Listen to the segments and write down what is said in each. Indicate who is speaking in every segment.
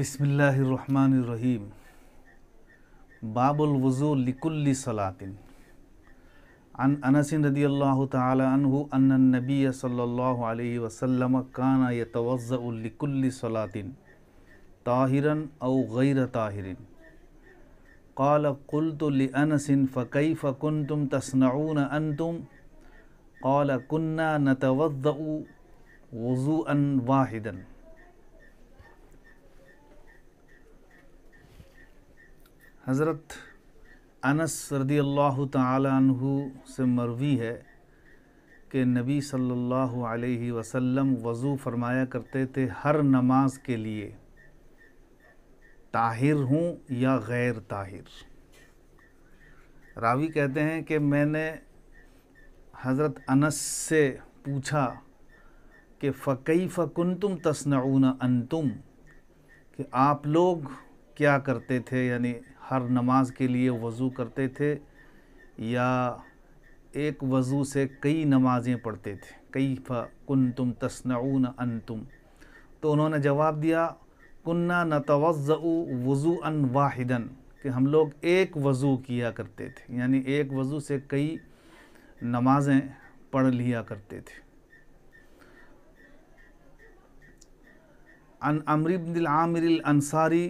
Speaker 1: بسم الله الرحمن الرحيم باب الوضوء لكل صلاة عن أنس رضي الله تعالى عنه أن النبي صلى الله عليه وسلم كان يتوضأ لكل صلاة طاهرا أو غير طاهر قال قلت لأنس فكيف كنتم تصنعون أنتم قال كنا نتوضأ وضوءا واحدا हज़रत अनस रदी अल्लाह तु से मरवी है कि नबी सल्लल्लाहु अलैहि वसल्लम वज़ू फरमाया करते थे हर नमाज के लिए ताहिर हूँ या गैर ताहिर रावी कहते हैं कि मैंने हज़रत अनस से पूछा कि फ़कई फ़कुन तुम तसनाऊन अन तुम कि आप लोग क्या करते थे यानी हर नमाज के लिए वज़ू करते थे या एक वज़ू से कई नमाज़ें पढ़ते थे कई फ़ुन तुम तसनऊन अन तुम तो उन्होंने जवाब दिया कन्ना न तोज़ वज़ू अन वाहिदन कि हम लोग एक वज़ू किया करते थे यानी एक वज़ू से कई नमाज़ें पढ़ लिया करते थे अन अमर आमिर अंसारी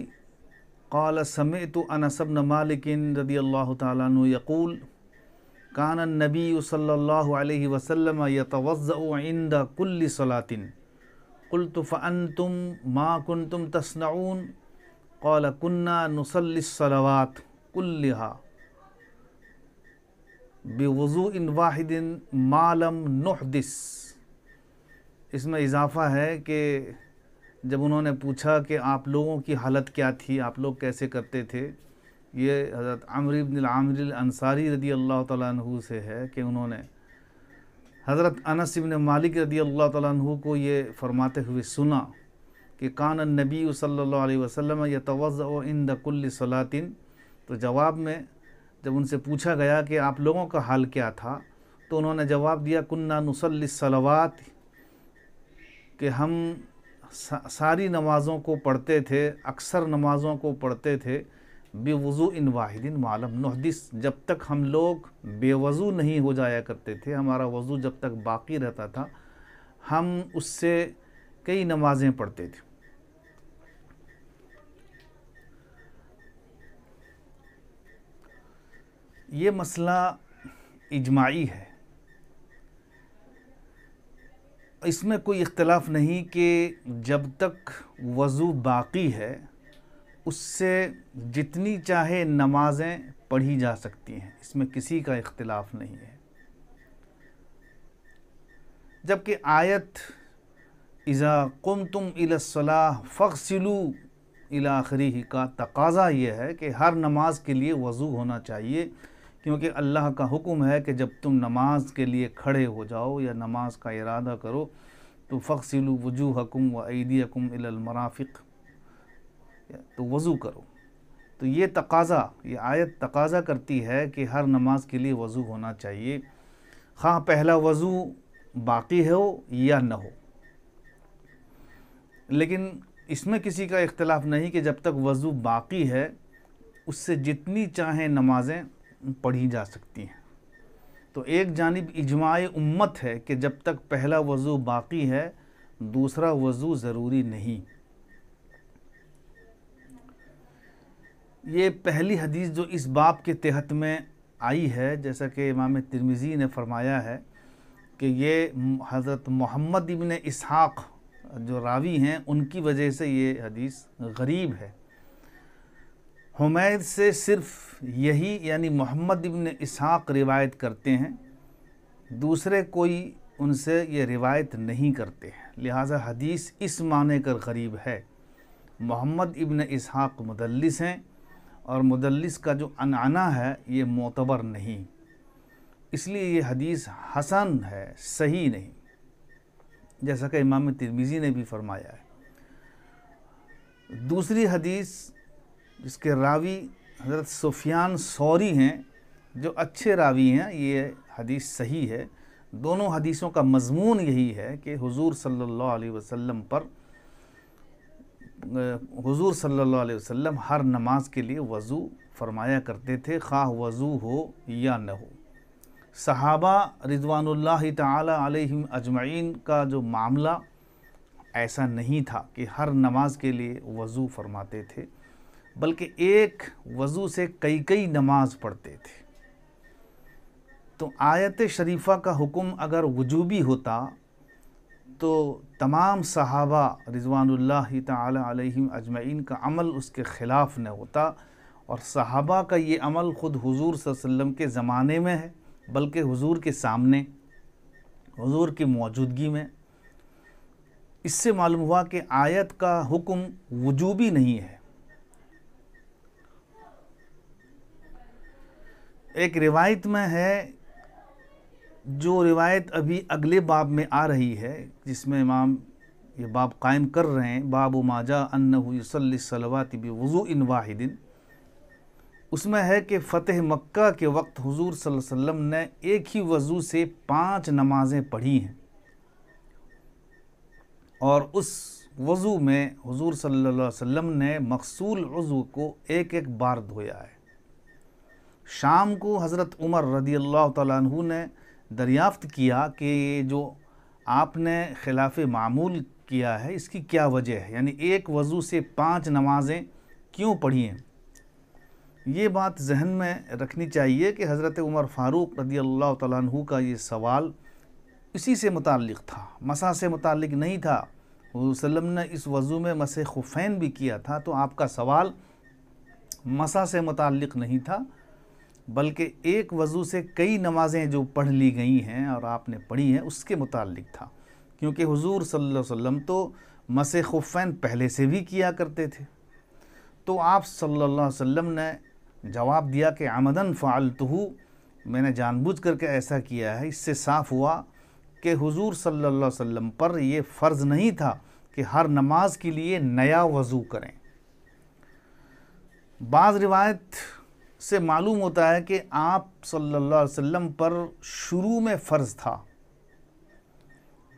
Speaker 1: क़ाल समय तो अनसबन मालिकिन रदी अल्लाह तकूल कान नबी सल्ला वसलम यतवज़ कुल्ल सलातिन कुल तो फ़न तुम माँ कन तुम तसनाऊन कौल कन्ना नसलसलवात कुल्लहा बेवज़ू इन वाहिदिन मालम नहदिस इसमें इजाफ़ा है कि जब उन्होंने पूछा कि आप लोगों की हालत क्या थी आप लोग कैसे करते थे ये हज़रत आमर आमिर अंसारी रदी अल्लाह तु से है कि उन्होंने हज़रत अनस इबन मालिक रदी अल्लाह तु को ये फरमाते हुए सुना कि कान नबी सल्ला अलैहि यह या इन दकुल्लातिन सलातिन तो जवाब में जब उनसे पूछा गया कि आप लोगों का हाल क्या था तो उन्होंने जवाब दिया कन्ना नसलवात कि हम सारी नमाज़ों को पढ़ते थे अक्सर नमाज़ों को पढ़ते थे बेवज़ू इन वाहिदिन मालम नहदिस जब तक हम लोग बेवज़ू नहीं हो जाया करते थे हमारा वज़ू जब तक बाकी रहता था हम उससे कई नमाज़ें पढ़ते थे ये मसला इजमाई है इसमें कोई इख्तलाफ नहीं कि जब तक वज़ू बाकी है उससे जितनी चाहे नमाज़ें पढ़ी जा सकती हैं इसमें किसी का इख्तलाफ नहीं है जबकि आयत इज़ा कुम तुम इलासलाह फ़सिलू इलाखरी का तकाज़ा यह है कि हर नमाज के लिए वज़ू होना चाहिए क्योंकि अल्लाह का हुक्म है कि जब तुम नमाज के लिए खड़े हो जाओ या नमाज का इरादा करो तो फ़क्सिलु तो वजू हकुम व ईदी हकुम तो वज़ू करो तो ये तकाज़ा ये आयत तकाज़ा करती है कि हर नमाज के लिए वज़ू होना चाहिए हाँ पहला वज़ू बाकी हो या न हो लेकिन इसमें किसी का इख्तलाफ नहीं कि जब तक वज़ू बाकी है उससे जितनी चाहें नमाज़ें पढ़ी जा सकती हैं तो एक जानब इजमाय उम्मत है कि जब तक पहला वज़ू बाकी है दूसरा वज़ू ज़रूरी नहीं ये पहली हदीस जो इस बाप के तहत में आई है जैसा कि इमाम तिरमिज़ी ने फरमाया है कि ये हज़रत मोहम्मद इबन इसहाक़ जो रावी हैं उनकी वजह से ये हदीस गरीब है हुमैद से सिर्फ यही यानी मोहम्मद इबन इसहाक रिवायत करते हैं दूसरे कोई उनसे ये रिवायत नहीं करते हैं लिहाजा हदीस इस माने कर गरीब है मोहम्मद इबन इसहाक मुदल्लिस हैं और मुदल्लिस का जो अनाना है ये मोतबर नहीं इसलिए ये हदीस हसन है सही नहीं जैसा कि इमाम तिरमिज़ी ने भी फरमाया है दूसरी हदीस जिसके रावी हज़रत सुफियान सौरी हैं जो अच्छे रावी हैं ये हदीस सही है दोनों हदीसों का मजमून यही है कि हुजूर सल्लल्लाहु अलैहि वसल्लम पर हुजूर सल्लल्लाहु अलैहि वसल्लम हर नमाज के लिए वज़ू फरमाया करते थे खा वज़ू हो या न हो सहाबा रिजवानुल्लाह अलैहिम अजमाइन का जो मामला ऐसा नहीं था कि हर नमाज के लिए वज़ू फरमाते थे बल्कि एक वज़ू से कई कई नमाज पढ़ते थे तो आयत शरीफ़ा का हुक्म अगर वजूबी होता तो तमाम सहाबा रिजवानुल्ला तम अजमैन का अमल उसके ख़िलाफ़ न होता और सहाबा का ये अमल ख़ुद हुजूर वसल्लम के ज़माने में है बल्कि हुजूर के सामने हुजूर की मौजूदगी में इससे मालूम हुआ कि आयत का हुक्म वजूबी नहीं है एक रिवायत में है जो रिवायत अभी अगले बाब में आ रही है जिसमें इमाम ये बाब कायम कर रहे हैं बाब माजा तब वज़ू इन वाहिदिन उसमें है कि फ़तेह मक्का के वक्त हुजूर सल्लल्लाहु अलैहि वसल्लम ने एक ही वज़ू से पांच नमाज़ें पढ़ी हैं और उस वज़ू में हुजूर सल्लल्लाहु अलैहि वसल्लम ने मकसूल वज़ू को एक एक बार धोया है शाम को हज़रत उमर रदी अल्लाह तु ने दरियाफ़्त किया कि ये जो आपने खिलाफ मामूल किया है इसकी क्या वजह है यानी एक वज़ू से पांच नमाज़ें क्यों पढ़ी हैं ये बात जहन में रखनी चाहिए कि हज़रत उमर फ़ारूक रदी अल्लाह तु का ये सवाल इसी से मुतल था मसा से मुतल नहीं था वसलम ने इस वज़ू में मस खुफैन भी किया था तो आपका सवाल मसा से मुतल नहीं था बल्कि एक वज़ू से कई नमाज़ें जो पढ़ ली गई हैं और आपने पढ़ी हैं उसके मुतालिक था क्योंकि हुजूर सल्लल्लाहु अलैहि वसल्लम तो मस खुफ़ैन पहले से भी किया करते थे तो आप सल्लल्लाहु अलैहि वसल्लम ने जवाब दिया कि आमदन फ़ालतू मैंने जानबूझ करके ऐसा किया है इससे साफ़ हुआ कि हुजूर सल्लल्लाहु अलैहि वसल्लम पर यह फ़र्ज़ नहीं था कि हर नमाज के लिए नया वज़ू करें बाज़ रिवायत से मालूम होता है कि आप सल्लल्लाहु अलैहि वसल्लम पर शुरू में फ़र्ज़ था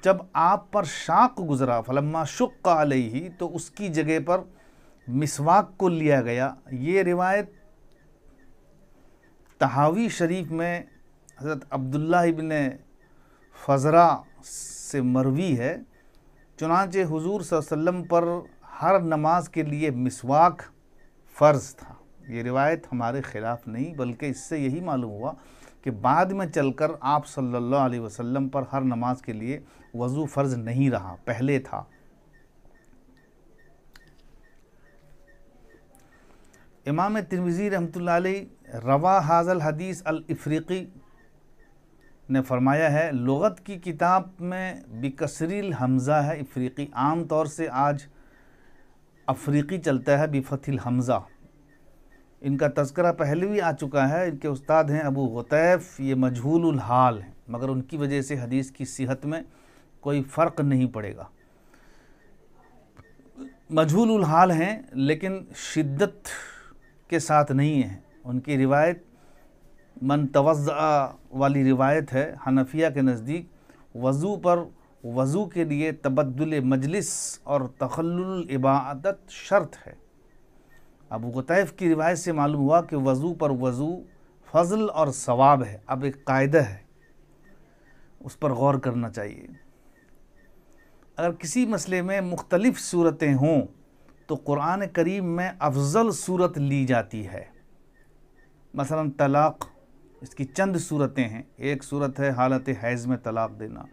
Speaker 1: जब आप पर शाक गुज़रा फलम्मा शुक्का ही तो उसकी जगह पर मिसवाक को लिया गया ये रिवायत तहावी शरीफ में हज़रत अब्दुल्ला इबन फजरा से मरवी है चुनाचे हुजूर वसल्लम पर हर नमाज के लिए मिसवाक फ़र्ज़ था ये रिवायत हमारे ख़िलाफ़ नहीं बल्कि इससे यही मालूम हुआ कि बाद में चलकर आप सल्लल्लाहु अलैहि वसल्लम पर हर नमाज के लिए वज़ू फ़र्ज़ नहीं रहा पहले था इमाम तिरमिज़ी रमत रवा हाजल हदीस अल अफ्रीकी ने फरमाया है लगत की किताब में बिकसरील हमज़ा है अफ्रीकी आम तौर से आज अफ्रीकी चलता है बिफतिल हमज़ा इनका तस्करा पहले भी आ चुका है इनके उस्ताद हैं अबू गतैफ ये मजहूल हाल हैं मगर उनकी वजह से हदीस की सेहत में कोई फ़र्क नहीं पड़ेगा मजहूल हाल हैं लेकिन शिद्दत के साथ नहीं है उनकी रिवायत मन तवज़ा वाली रिवायत है हनफिया के नज़दीक वज़ू पर वज़ू के लिए तबद्दुल मजलिस और तखल इबादत शर्त है अब ग़ुतैफ़ की रिवायत से मालूम हुआ कि वज़ू पर वज़ू फजल और सवाब है अब एक कायदा है उस पर गौर करना चाहिए अगर किसी मसले में मुख्तलिफ़ सूरतें हों तो क़ुरान करीम में अफजल सूरत ली जाती है मसलन तलाक़ इसकी चंद सूरतें हैं एक सूरत है हालत हैज़ में तलाक़ देना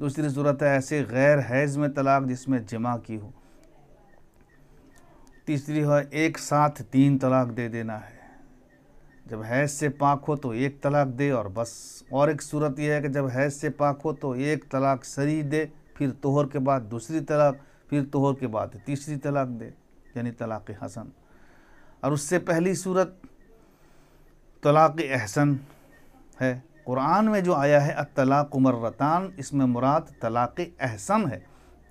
Speaker 1: दूसरी सूरत है ऐसे गैर हैज़ में तलाक़ जिसमें जमा की हो तीसरी है एक साथ तीन तलाक दे देना है जब हैज से पाक हो तो एक तलाक दे और बस और एक सूरत यह है कि जब हैज से पाक हो तो एक तलाक शरी दे फिर तोहर के बाद दूसरी तलाक फिर तोहर के बाद तीसरी तलाक दे यानी तलाक़ हसन और उससे पहली सूरत तलाक़ अहसन है कुरान में जो आया है अतलाक़ उमर्रतान इसमें मुराद तलाक़ अहसन है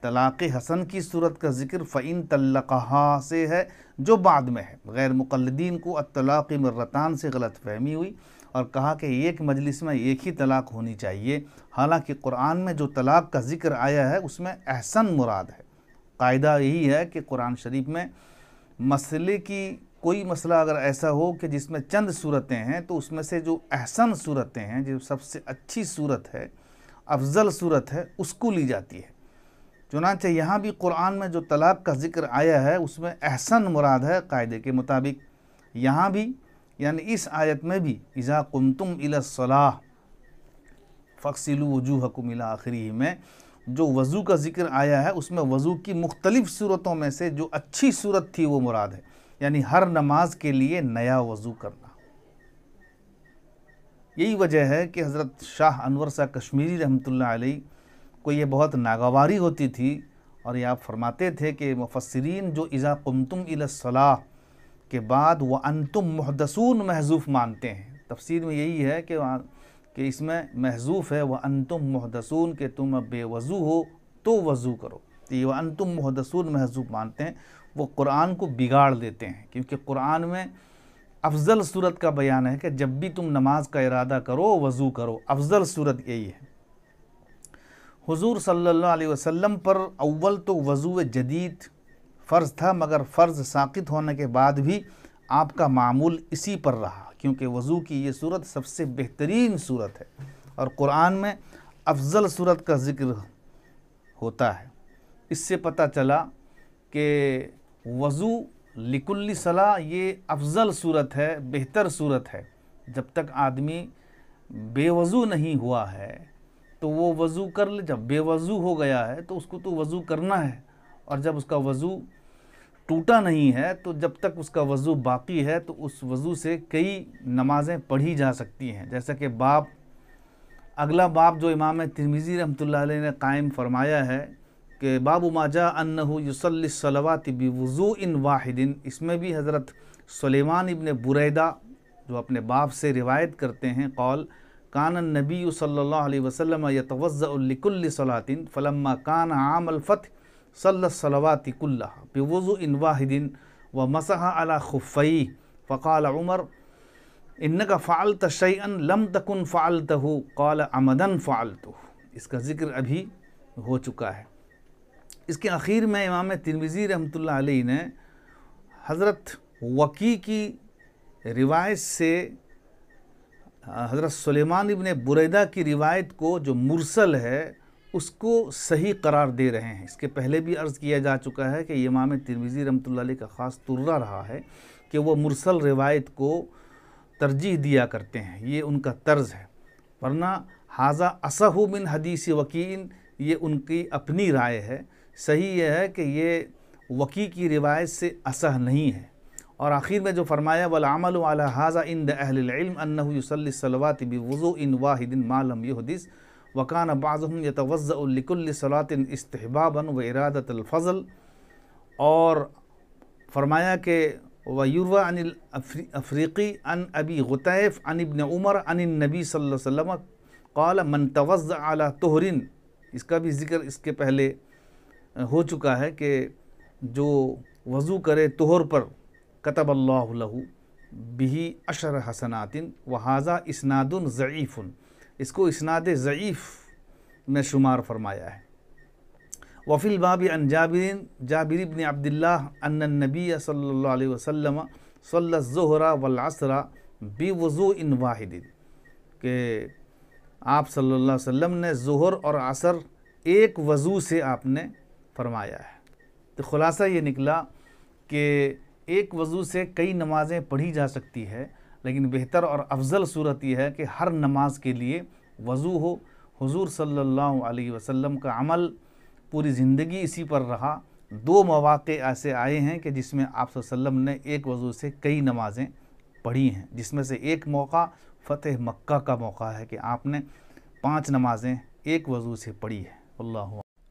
Speaker 1: तलाक़ हसन की सूरत का ज़िक्र फ़ैन तल्लकहा से है जो बाद में है गैर मुकलदीन को अतलाक़ मर्रतान से गलत फहमी हुई और कहा कि एक मजलिस में एक ही तलाक़ होनी चाहिए हालांकि कुरान में जो तलाक़ का ज़िक्र आया है उसमें अहसन मुराद है कायदा यही है कि कुरान शरीफ में मसले की कोई मसला अगर ऐसा हो कि जिसमें चंद सूरतें हैं तो उसमें से जो अहसन सूरतें हैं जो सबसे अच्छी सूरत है अफजल सूरत है उसको ली जाती है चुनाचे यहाँ भी कुरान में जो तलाक़ का ज़िक्र आया है उसमें एहसन मुराद है कायदे के मुताबिक यहाँ भी यानी इस आयत में भी इज़ा कुमतुम इलासलाह फ़क्सिलू वजू हकुम इला आखिरी में जो वज़ू का ज़िक्र आया है उसमें वज़ू की मुख्तलिफ़ सूरतों में से जो अच्छी सूरत थी वो मुराद है यानी हर नमाज के लिए नया वज़ू करना यही वजह है कि हज़रत शाह अनवर शाह कश्मीरी रहमतुल्लाह अलैह को ये बहुत नागवारी होती थी और ये आप फरमाते थे कि मुफसरीन जो इज़ा कुमतुम इलाह के बाद वह अनतुम महदसून महजूफ़ मानते हैं तफसीर में यही है कि वहाँ कि इसमें महजूफ़ है वह अनतुम महदसून के तुम अब बेवज़ू हो तो वज़ू करो तो ये वह अनतुम महदसून महजूब मानते हैं वो कुरान को बिगाड़ देते हैं क्योंकि कुरान में अफजल सूरत का बयान है कि जब भी तुम नमाज का इरादा करो वज़ू करो अफजल सूरत यही है हुजूर सल्लल्लाहु अलैहि वसल्लम पर अव्वल तो वज़ू जदीद फ़र्ज़ था मगर फ़र्ज़ साकित होने के बाद भी आपका मामूल इसी पर रहा क्योंकि वज़ू की ये सूरत सबसे बेहतरीन सूरत है और क़ुरान में अफजल सूरत का ज़िक्र होता है इससे पता चला कि वज़ू लिकुल्ली सलाह ये अफजल सूरत है बेहतर सूरत है जब तक आदमी बेवज़ू नहीं हुआ है तो वो वज़ू कर ले जब बेवज़ू हो गया है तो उसको तो वज़ू करना है और जब उसका वज़ू टूटा नहीं है तो जब तक उसका वज़ू बाकी है तो उस वज़ू से कई नमाज़ें पढ़ी जा सकती हैं जैसा कि बाप अगला बाप जो इमाम तिरमिज़ी रहमतुल्लाह ने कायम फरमाया है कि बाबू माजा अन्नहु युसलसलवात वज़ू इन वाहिदिन इसमें भी हज़रत सलेमान इबन बुरैदा जो अपने बाप से रिवायत करते हैं कौल कानन नबी सल्लल्लाहु वसल्लम यतवज़ल्लिकुल्ल सलातिन फ़लम्मा कान आम अलफ़त सल्लसलवाति कुल्ला बेवज़ु इन वाहिदिन व मसह अला खुफ़ई फ़काल उमर इन का फ़ाल तशैन लम तकन फ़ाल तहु कौल आमदन फ़ाल इसका ज़िक्र अभी हो चुका है इसके आखिर में इमाम तिरमिज़ी रहमत ने हज़रत वकी की रिवायत से हाँ, हज़रत सुलेमान इबन बुरैदा की रिवायत को जो मुरसल है उसको सही करार दे रहे हैं इसके पहले भी अर्ज़ किया जा चुका है कि इमाम तिरमिज़ी रमत का ख़ास तुर्रा रहा है कि वह मुरसल रिवायत को तरजीह दिया करते हैं ये उनका तर्ज है वरना हाजा असहु बिन हदीसी वकीन ये उनकी अपनी राय है सही यह है कि ये वकी की रिवायत से असह नहीं है और आखिर में जो फरमाया वलामल वाला हाजा इन दहलमसलवात बज़ो इन वाहिदिन मालम यहदिस वकान बाज़म यतवज़ल्लिकुल्सलातिन इस्तबाबन व इरादतफ़ल और फरमाया के वयूरवा अनिल अफ्रीकी अन अबी गुतैफ़ अन उमर अन नबी वसम कौल मन तवज़ अला तोहरिन इसका भी ज़िक्र इसके पहले हो चुका है कि जो वज़ू करे तोहर पर कतबल्लाहू बिही अशर हसनातिन वहाज़ा इसनादन ज़यीफ़न इसको इसनाद ज़यीफ़ में शुमार फरमाया है वफ़िल बाबी अन जाबिन जाबिर इबन अब्दुल्ला अन नबी सल्ला वसम सल्ला वलासरा बी वज़ू इन वाहिदिन के आप सल्लल्लाहु अलैहि वसल्लम ने जहर और असर एक वज़ू से आपने फरमाया है तो ख़ुलासा ये निकला कि एक वज़ू से कई नमाज़ें पढ़ी जा सकती है लेकिन बेहतर और अफजल सूरत यह है कि हर नमाज के लिए वज़ू हो हुजूर सल्लल्लाहु अलैहि वसल्लम का अमल पूरी ज़िंदगी इसी पर रहा दो मौाक़े ऐसे आए हैं कि जिसमें आप वसल्लम ने एक वज़ू से कई नमाज़ें पढ़ी हैं जिसमें से एक मौका फ़तेह मक्का का मौका है कि आपने पांच नमाज़ें एक वज़ू से पढ़ी है अल्लाह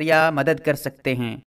Speaker 1: जरिया मदद कर सकते हैं